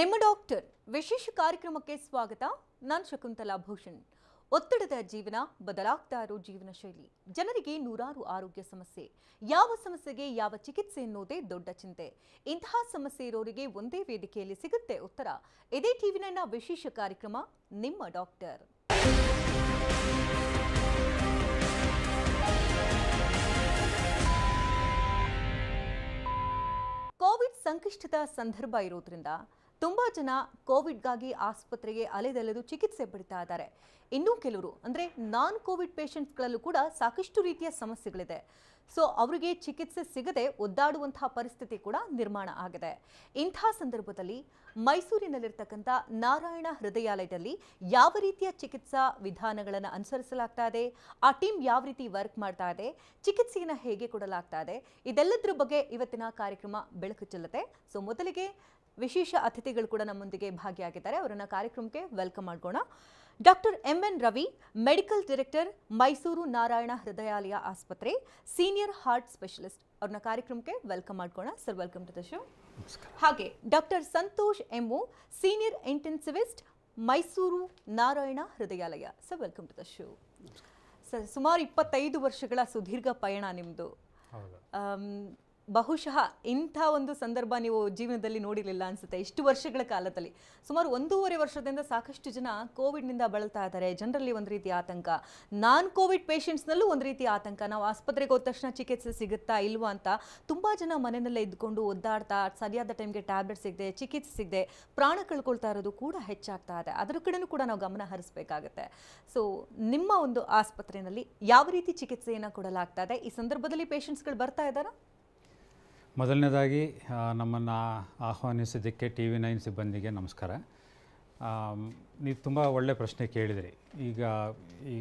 ನಿಮ್ಮ ಡಾಕ್ಟರ್ ವಿಶೇಷ ಕಾರ್ಯಕ್ರಮಕ್ಕೆ ಸ್ವಾಗತ ನಾನು ಶಕುಂತಲಾ ಭೂಷಣ್ ಒತ್ತಡದ ಜೀವನ ಬದಲಾಗ್ತಾ ಇರೋ ಜೀವನ ಶೈಲಿ ಜನರಿಗೆ ನೂರಾರು ಆರೋಗ್ಯ ಸಮಸ್ಯೆ ಯಾವ ಸಮಸ್ಯೆಗೆ ಯಾವ ಚಿಕಿತ್ಸೆ ಎನ್ನುವುದೇ ದೊಡ್ಡ ಚಿಂತೆ ಇಂತಹ ಸಮಸ್ಯೆ ಇರೋರಿಗೆ ಒಂದೇ ವೇದಿಕೆಯಲ್ಲಿ ಸಿಗುತ್ತೆ ಉತ್ತರ ಇದೇ ಟಿವಿನ ವಿಶೇಷ ಕಾರ್ಯಕ್ರಮ ನಿಮ್ಮ ಡಾಕ್ಟರ್ ಕೋವಿಡ್ ಸಂಕಷ್ಟದ ಸಂದರ್ಭ ಇರೋದ್ರಿಂದ ತುಂಬಾ ಜನ ಕೋವಿಡ್ಗಾಗಿ ಆಸ್ಪತ್ರೆಗೆ ಅಲೆದಲೆದು ಚಿಕಿತ್ಸೆ ಪಡಿತಾ ಇದ್ದಾರೆ ಇನ್ನೂ ಕೆಲವರು ಅಂದರೆ ನಾನ್ ಕೋವಿಡ್ ಗಳಲ್ಲೂ ಕೂಡ ಸಾಕಷ್ಟು ರೀತಿಯ ಸಮಸ್ಯೆಗಳಿದೆ ಸೊ ಅವರಿಗೆ ಚಿಕಿತ್ಸೆ ಸಿಗದೆ ಒದ್ದಾಡುವಂತಹ ಪರಿಸ್ಥಿತಿ ಕೂಡ ನಿರ್ಮಾಣ ಆಗಿದೆ ಇಂಥ ಸಂದರ್ಭದಲ್ಲಿ ಮೈಸೂರಿನಲ್ಲಿರ್ತಕ್ಕಂಥ ನಾರಾಯಣ ಹೃದಯಾಲಯದಲ್ಲಿ ಯಾವ ರೀತಿಯ ಚಿಕಿತ್ಸಾ ವಿಧಾನಗಳನ್ನು ಅನುಸರಿಸಲಾಗ್ತಾ ಇದೆ ಆ ಟೀಮ್ ಯಾವ ರೀತಿ ವರ್ಕ್ ಮಾಡ್ತಾ ಇದೆ ಚಿಕಿತ್ಸೆಯನ್ನು ಹೇಗೆ ಕೊಡಲಾಗ್ತಾ ಇದೆ ಇದೆಲ್ಲದರ ಬಗ್ಗೆ ಇವತ್ತಿನ ಕಾರ್ಯಕ್ರಮ ಬೆಳಕು ಚೆಲ್ಲುತ್ತೆ ಸೊ ಮೊದಲಿಗೆ ವಿಶೇಷ ಅತಿಥಿಗಳು ಕೂಡ ನಮ್ಮೊಂದಿಗೆ ಭಾಗಿಯಾಗಿದ್ದಾರೆ ಅವರನ್ನು ಕಾರ್ಯಕ್ರಮಕ್ಕೆ ವೆಲ್ಕಮ್ ಮಾಡಿಕೊಣ doctor M N Ravi medical director Mysuru Narayana Hrudayalaya ಆಸ್ಪತ್ರೆ ಸೀನಿಯರ್ ಹಾರ್ಟ್ ಸ್ಪೆಷಲಿಸ್ಟ್ ಅವ್ರನ್ನ ಕಾರ್ಯಕ್ರಮಕ್ಕೆ ವೆಲ್ಕಮ್ ಮಾಡ್ಕೋಣ sir welcome to the show ಹಾಗೆ doctor Santosh M senior intensivist Mysuru Narayana Hrudayalaya sir welcome to the show sir ಸುಮಾರು ಇಪ್ಪತ್ತೈದು ವರ್ಷಗಳ ಸುದೀರ್ಘ ಪಯಣ ನಿಮ್ಮದು ಬಹುಶಃ ಇಂಥ ಒಂದು ಸಂದರ್ಭ ನೀವು ಜೀವನದಲ್ಲಿ ನೋಡಿರಲಿಲ್ಲ ಅನಿಸುತ್ತೆ ಇಷ್ಟು ವರ್ಷಗಳ ಕಾಲದಲ್ಲಿ ಸುಮಾರು ಒಂದೂವರೆ ವರ್ಷದಿಂದ ಸಾಕಷ್ಟು ಜನ ಕೋವಿಡ್ನಿಂದ ಬಳಲ್ತಾ ಇದ್ದಾರೆ ಜನರಲ್ಲಿ ಒಂದು ರೀತಿ ಆತಂಕ ನಾನ್ ಕೋವಿಡ್ ಪೇಷಂಟ್ಸ್ನಲ್ಲೂ ಒಂದು ರೀತಿ ಆತಂಕ ನಾವು ಆಸ್ಪತ್ರೆಗೆ ಹೋದ ತಕ್ಷಣ ಚಿಕಿತ್ಸೆ ಸಿಗುತ್ತಾ ಇಲ್ವಾ ಅಂತ ತುಂಬ ಜನ ಮನೆಯಲ್ಲೇ ಇದ್ಕೊಂಡು ಒದ್ದಾಡ್ತಾ ಸರಿಯಾದ ಟೈಮ್ಗೆ ಟ್ಯಾಬ್ಲೆಟ್ ಸಿಗದೆ ಚಿಕಿತ್ಸೆ ಸಿಗದೆ ಪ್ರಾಣ ಕಳ್ಕೊಳ್ತಾ ಇರೋದು ಕೂಡ ಹೆಚ್ಚಾಗ್ತಾ ಇದೆ ಅದರ ಕಡೆನೂ ಕೂಡ ನಾವು ಗಮನ ಹರಿಸಬೇಕಾಗತ್ತೆ ಸೊ ನಿಮ್ಮ ಒಂದು ಆಸ್ಪತ್ರೆಯಲ್ಲಿ ಯಾವ ರೀತಿ ಚಿಕಿತ್ಸೆಯನ್ನು ಕೊಡಲಾಗ್ತಾ ಇದೆ ಈ ಸಂದರ್ಭದಲ್ಲಿ ಪೇಷೆಂಟ್ಸ್ಗಳು ಬರ್ತಾ ಇದ್ದಾರಾ ಮೊದಲನೇದಾಗಿ ನಮ್ಮನ್ನು ಆಹ್ವಾನಿಸಿದ್ದಕ್ಕೆ ಟಿ ವಿ ನೈನ್ ಸಿಬ್ಬಂದಿಗೆ ನಮಸ್ಕಾರ ನೀವು ತುಂಬ ಒಳ್ಳೆಯ ಪ್ರಶ್ನೆ ಕೇಳಿದಿರಿ ಈಗ ಈ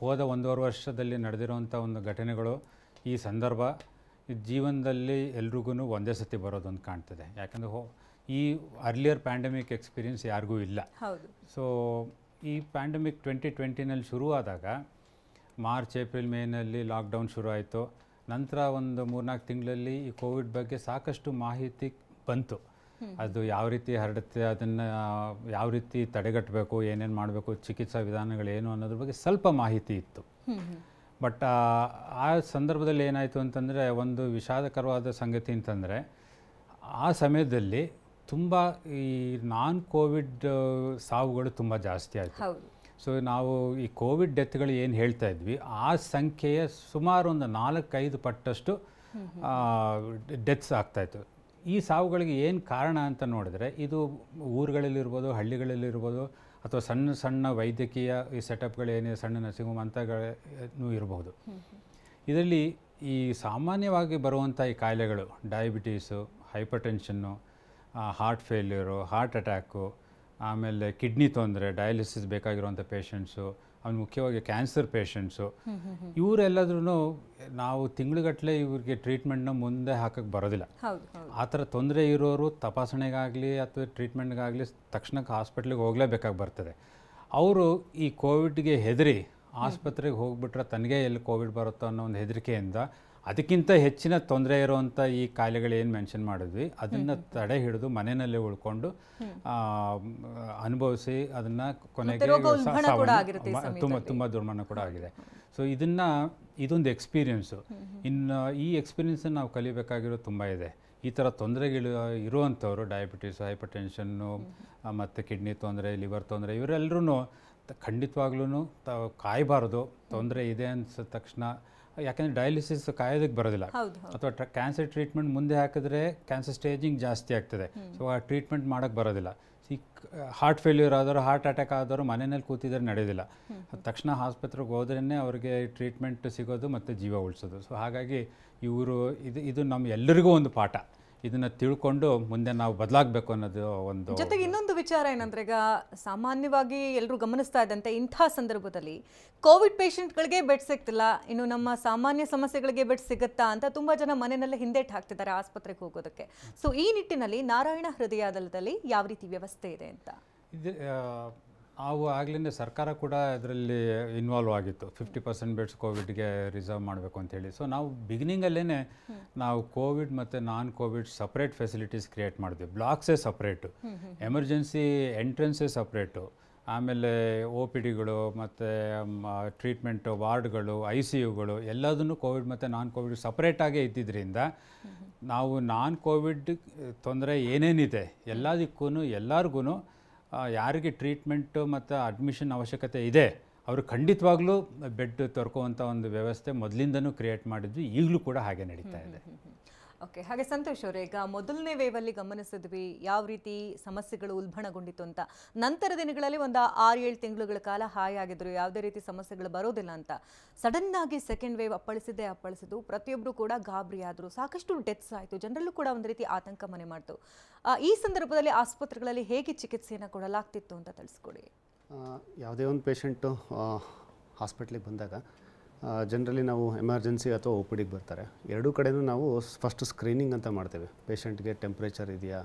ಹೋದ ಒಂದೂವರೆ ವರ್ಷದಲ್ಲಿ ನಡೆದಿರುವಂಥ ಒಂದು ಘಟನೆಗಳು ಈ ಸಂದರ್ಭ ಜೀವನದಲ್ಲಿ ಎಲ್ರಿಗೂ ಒಂದೇ ಸತಿ ಬರೋದೊಂದು ಕಾಣ್ತದೆ ಯಾಕಂದರೆ ಹೋ ಈ ಅರ್ಲಿಯರ್ ಪ್ಯಾಂಡಮಿಕ್ ಎಕ್ಸ್ಪೀರಿಯನ್ಸ್ ಯಾರಿಗೂ ಇಲ್ಲ ಸೊ ಈ ಪ್ಯಾಂಡಮಿಕ್ ಟ್ವೆಂಟಿ ಟ್ವೆಂಟಿನಲ್ಲಿ ಶುರುವಾದಾಗ ಮಾರ್ಚ್ ಏಪ್ರಿಲ್ ಮೇನಲ್ಲಿ ಲಾಕ್ಡೌನ್ ಶುರು ಆಯಿತು ನಂತರ ಒಂದು ಮೂರ್ನಾಲ್ಕು ತಿಂಗಳಲ್ಲಿ ಈ ಕೋವಿಡ್ ಬಗ್ಗೆ ಸಾಕಷ್ಟು ಮಾಹಿತಿ ಬಂತು ಅದು ಯಾವ ರೀತಿ ಹರಡುತ್ತೆ ಅದನ್ನು ಯಾವ ರೀತಿ ತಡೆಗಟ್ಟಬೇಕು ಏನೇನು ಮಾಡಬೇಕು ಚಿಕಿತ್ಸಾ ವಿಧಾನಗಳು ಏನು ಅನ್ನೋದ್ರ ಬಗ್ಗೆ ಸ್ವಲ್ಪ ಮಾಹಿತಿ ಇತ್ತು ಬಟ್ ಆ ಸಂದರ್ಭದಲ್ಲಿ ಏನಾಯಿತು ಅಂತಂದರೆ ಒಂದು ವಿಷಾದಕರವಾದ ಸಂಗತಿ ಅಂತಂದರೆ ಆ ಸಮಯದಲ್ಲಿ ತುಂಬ ಈ ನಾನ್ ಕೋವಿಡ್ ಸಾವುಗಳು ತುಂಬ ಜಾಸ್ತಿ ಆಯಿತು ಸೊ ನಾವು ಈ ಕೋವಿಡ್ ಡೆತ್ಗಳು ಏನು ಹೇಳ್ತಾ ಇದ್ವಿ ಆ ಸಂಖ್ಯೆಯ ಸುಮಾರು ಒಂದು ನಾಲ್ಕೈದು ಪಟ್ಟಷ್ಟು ಡೆತ್ಸ್ ಆಗ್ತಾಯಿತ್ತು ಈ ಸಾವುಗಳಿಗೆ ಏನು ಕಾರಣ ಅಂತ ನೋಡಿದ್ರೆ ಇದು ಊರುಗಳಲ್ಲಿರ್ಬೋದು ಹಳ್ಳಿಗಳಲ್ಲಿರ್ಬೋದು ಅಥವಾ ಸಣ್ಣ ಸಣ್ಣ ವೈದ್ಯಕೀಯ ಈ ಏನಿದೆ ಸಣ್ಣ ನರ್ಸಿಂಗ್ ಹೋಮ್ ಇರಬಹುದು ಇದರಲ್ಲಿ ಈ ಸಾಮಾನ್ಯವಾಗಿ ಬರುವಂಥ ಈ ಕಾಯಿಲೆಗಳು diabetes hypertension heart failure heart attack ಆಮೇಲೆ ಕಿಡ್ನಿ ತೊಂದರೆ ಡಯಾಲಿಸಿಸ್ ಬೇಕಾಗಿರುವಂಥ ಪೇಷಂಟ್ಸು ಅವ್ನು ಮುಖ್ಯವಾಗಿ ಕ್ಯಾನ್ಸರ್ ಪೇಷಂಟ್ಸು ಇವರೆಲ್ಲಾದ್ರೂ ನಾವು ತಿಂಗಳುಗಟ್ಟಲೆ ಇವ್ರಿಗೆ ಟ್ರೀಟ್ಮೆಂಟ್ನ ಮುಂದೆ ಹಾಕಕ್ಕೆ ಬರೋದಿಲ್ಲ ಆ ಥರ ತೊಂದರೆ ಇರೋರು ತಪಾಸಣೆಗಾಗಲಿ ಅಥವಾ ಟ್ರೀಟ್ಮೆಂಟ್ಗಾಗಲಿ ತಕ್ಷಣಕ್ಕೆ ಹಾಸ್ಪಿಟ್ಲಿಗೆ ಹೋಗಲೇಬೇಕಾಗಿ ಬರ್ತದೆ ಅವರು ಈ ಕೋವಿಡ್ಗೆ ಹೆದರಿ ಆಸ್ಪತ್ರೆಗೆ ಹೋಗ್ಬಿಟ್ರೆ ತನಗೆ ಎಲ್ಲಿ ಕೋವಿಡ್ ಬರುತ್ತೋ ಅನ್ನೋ ಒಂದು ಹೆದರಿಕೆಯಿಂದ ಅದಕ್ಕಿಂತ ಹೆಚ್ಚಿನ ತೊಂದರೆ ಇರುವಂಥ ಈ ಕಾಯಿಲೆಗಳೇನು ಏನು ಮೆನ್ಷನ್ ಮಾಡಿದ್ವಿ ಅದನ್ನು ತಡೆ ಹಿಡಿದು ಮನೆಯಲ್ಲೇ ಉಳ್ಕೊಂಡು ಅನುಭವಿಸಿ ಅದನ್ನು ಕೊನೆಗೆ ತುಂಬ ತುಂಬ ದುರ್ಮರಣ ಕೂಡ ಆಗಿದೆ ಸೊ ಇದನ್ನು ಇದೊಂದು ಎಕ್ಸ್ಪೀರಿಯನ್ಸು ಇನ್ನು ಈ ಎಕ್ಸ್ಪೀರಿಯೆನ್ಸನ್ನು ನಾವು ಕಲಿಬೇಕಾಗಿರೋ ತುಂಬ ಇದೆ ಈ ಥರ ತೊಂದರೆಗಳು ಇರುವಂಥವ್ರು ಡಯಾಬಿಟೀಸ್ ಹೈಪರ್ ಟೆನ್ಷನ್ನು ಮತ್ತು ಕಿಡ್ನಿ ತೊಂದರೆ ಲಿವರ್ ತೊಂದರೆ ಇವರೆಲ್ಲರೂ ಖಂಡಿತವಾಗ್ಲೂ ತಾವು ಕಾಯಬಾರ್ದು ತೊಂದರೆ ಇದೆ ಅನ್ಸಿದ ತಕ್ಷಣ ಯಾಕಂದ್ರೆ ಡಯಾಲಿಸಿಸ್ ಕಾಯೋದಕ್ಕೆ ಬರೋದಿಲ್ಲ ಅಥವಾ ಕ್ಯಾನ್ಸರ್ ಟ್ರೀಟ್ಮೆಂಟ್ ಮುಂದೆ ಹಾಕಿದ್ರೆ ಕ್ಯಾನ್ಸರ್ ಸ್ಟೇಜಿಂಗ್ ಜಾಸ್ತಿ ಆಗ್ತದೆ ಸೊ ಆ ಟ್ರೀಟ್ಮೆಂಟ್ ಮಾಡೋಕ್ಕೆ ಬರೋದಿಲ್ಲ ಈ ಹಾರ್ಟ್ ಫೇಲ್ಯೂರ್ ಆದರೂ ಹಾರ್ಟ್ ಅಟ್ಯಾಕ್ ಆದರೂ ಮನೆಯಲ್ಲಿ ಕೂತಿದ್ರೆ ನಡೆಯೋದಿಲ್ಲ ತಕ್ಷಣ ಆಸ್ಪತ್ರೆಗೆ ಹೋದ್ರೇ ಅವ್ರಿಗೆ ಟ್ರೀಟ್ಮೆಂಟ್ ಸಿಗೋದು ಮತ್ತು ಜೀವ ಉಳಿಸೋದು ಸೊ ಹಾಗಾಗಿ ಇವರು ಇದು ಇದು ನಮ್ಮ ಎಲ್ಲರಿಗೂ ಒಂದು ಪಾಠ ಇದನ್ನ ತಿಳ್ಕೊಂಡು ಮುಂದೆ ನಾವು ಬದಲಾಗಬೇಕು ಅನ್ನೋದು ಒಂದು ಜೊತೆಗೆ ಇನ್ನೊಂದು ವಿಚಾರ ಏನಂದ್ರೆ ಈಗ ಸಾಮಾನ್ಯವಾಗಿ ಎಲ್ಲರೂ ಗಮನಿಸ್ತಾ ಇದ್ದಂತೆ ಇಂಥ ಸಂದರ್ಭದಲ್ಲಿ ಕೋವಿಡ್ ಪೇಷಂಟ್ಗಳಿಗೆ ಬೆಡ್ ಸಿಗ್ತಿಲ್ಲ ಇನ್ನು ನಮ್ಮ ಸಾಮಾನ್ಯ ಸಮಸ್ಯೆಗಳಿಗೆ ಬೆಡ್ ಸಿಗುತ್ತಾ ಅಂತ ತುಂಬಾ ಜನ ಮನೆಯಲ್ಲೇ ಹಿಂದೇಟ್ ಹಾಕ್ತಿದ್ದಾರೆ ಆಸ್ಪತ್ರೆಗೆ ಹೋಗೋದಕ್ಕೆ ಸೊ ಈ ನಿಟ್ಟಿನಲ್ಲಿ ನಾರಾಯಣ ಹೃದಯದಲ್ಲಿ ಯಾವ ರೀತಿ ವ್ಯವಸ್ಥೆ ಇದೆ ಅಂತ ಅವು ಆಗಲಿಂದ ಸರ್ಕಾರ ಕೂಡ ಇದರಲ್ಲಿ ಇನ್ವಾಲ್ವ್ ಆಗಿತ್ತು ಫಿಫ್ಟಿ ಪರ್ಸೆಂಟ್ ಬೆಡ್ಸ್ ಕೋವಿಡ್ಗೆ ರಿಸರ್ವ್ ಮಾಡಬೇಕು ಅಂತ ಹೇಳಿ ಸೊ ನಾವು ಬಿಗಿನಿಂಗಲ್ಲೇ ನಾವು ಕೋವಿಡ್ ಮತ್ತು non covid separate facilities create ಮಾಡಿದ್ವಿ ಬ್ಲಾಕ್ಸೇ ಸಪ್ರೇಟು ಎಮರ್ಜೆನ್ಸಿ ಎಂಟ್ರೆನ್ಸೇ ಸಪ್ರೇಟು ಆಮೇಲೆ ಒ ಪಿ ಡಿಗಳು ಮತ್ತು ಟ್ರೀಟ್ಮೆಂಟ್ ವಾರ್ಡ್ಗಳು ಐ ಸಿ ಯುಗಳು ಎಲ್ಲದನ್ನು ಕೋವಿಡ್ ಮತ್ತು ನಾನ್ ಕೋವಿಡ್ ಸಪ್ರೇಟಾಗೇ ಇದ್ದಿದ್ದರಿಂದ ನಾವು ನಾನ್ ಕೋವಿಡ್ ತೊಂದರೆ ಏನೇನಿದೆ ಎಲ್ಲದಕ್ಕೂ ಎಲ್ಲರಿಗೂ ಯಾರಿಗೆ ಟ್ರೀಟ್ಮೆಂಟು ಮತ್ತು ಅಡ್ಮಿಷನ್ ಅವಶ್ಯಕತೆ ಇದೆ ಅವರು ಖಂಡಿತವಾಗ್ಲೂ ಬೆಡ್ ತೊರ್ಕೋವಂಥ ಒಂದು ವ್ಯವಸ್ಥೆ ಮೊದಲಿಂದನೂ ಕ್ರಿಯೇಟ್ ಮಾಡಿದ್ವಿ ಈಗಲೂ ಕೂಡ ಹಾಗೆ ನಡೀತಾ ಇದೆ ಓಕೆ ಹಾಗೆ ಸಂತೋಷ್ ಅವರೇ ಈಗ ಮೊದಲನೇ ವೇವಲ್ಲಿ ಗಮನಿಸಿದ್ವಿ ಯಾವ ರೀತಿ ಸಮಸ್ಯೆಗಳು ಉಲ್ಬಣಗೊಂಡಿತ್ತು ಅಂತ ನಂತರ ದಿನಗಳಲ್ಲಿ ಒಂದು ಆರು ಏಳು ತಿಂಗಳುಗಳ ಕಾಲ ಹಾಯ್ ಆಗಿದ್ರು ಯಾವುದೇ ರೀತಿ ಸಮಸ್ಯೆಗಳು ಬರೋದಿಲ್ಲ ಅಂತ ಸಡನ್ ಆಗಿ ಸೆಕೆಂಡ್ ವೇವ್ ಅಪ್ಪಳಿಸಿದ್ದೇ ಅಪ್ಪಳಿಸಿದ್ದು ಪ್ರತಿಯೊಬ್ಬರು ಕೂಡ ಗಾಬರಿ ಆದರು ಸಾಕಷ್ಟು ಡೆತ್ಸ್ ಆಯಿತು ಜನರಲ್ಲೂ ಕೂಡ ಒಂದು ರೀತಿ ಆತಂಕ ಮನೆ ಮಾಡ್ತು ಈ ಸಂದರ್ಭದಲ್ಲಿ ಆಸ್ಪತ್ರೆಗಳಲ್ಲಿ ಹೇಗೆ ಚಿಕಿತ್ಸೆಯನ್ನು ಕೊಡಲಾಗ್ತಿತ್ತು ಅಂತ ತಿಳಿಸ್ಕೊಡಿ ಯಾವುದೇ ಒಂದು ಪೇಷಂಟು ಹಾಸ್ಪಿಟ್ಲಿಗೆ ಬಂದಾಗ ಜನರಲಿ ನಾವು ಎಮರ್ಜೆನ್ಸಿ ಅಥವಾ ಒ ಪಿ ಬರ್ತಾರೆ ಎರಡೂ ಕಡೆನೂ ನಾವು ಫಸ್ಟ್ ಸ್ಕ್ರೀನಿಂಗ್ ಅಂತ ಮಾಡ್ತೇವೆ ಪೇಷಂಟ್ಗೆ ಟೆಂಪ್ರೇಚರ್ ಇದೆಯಾ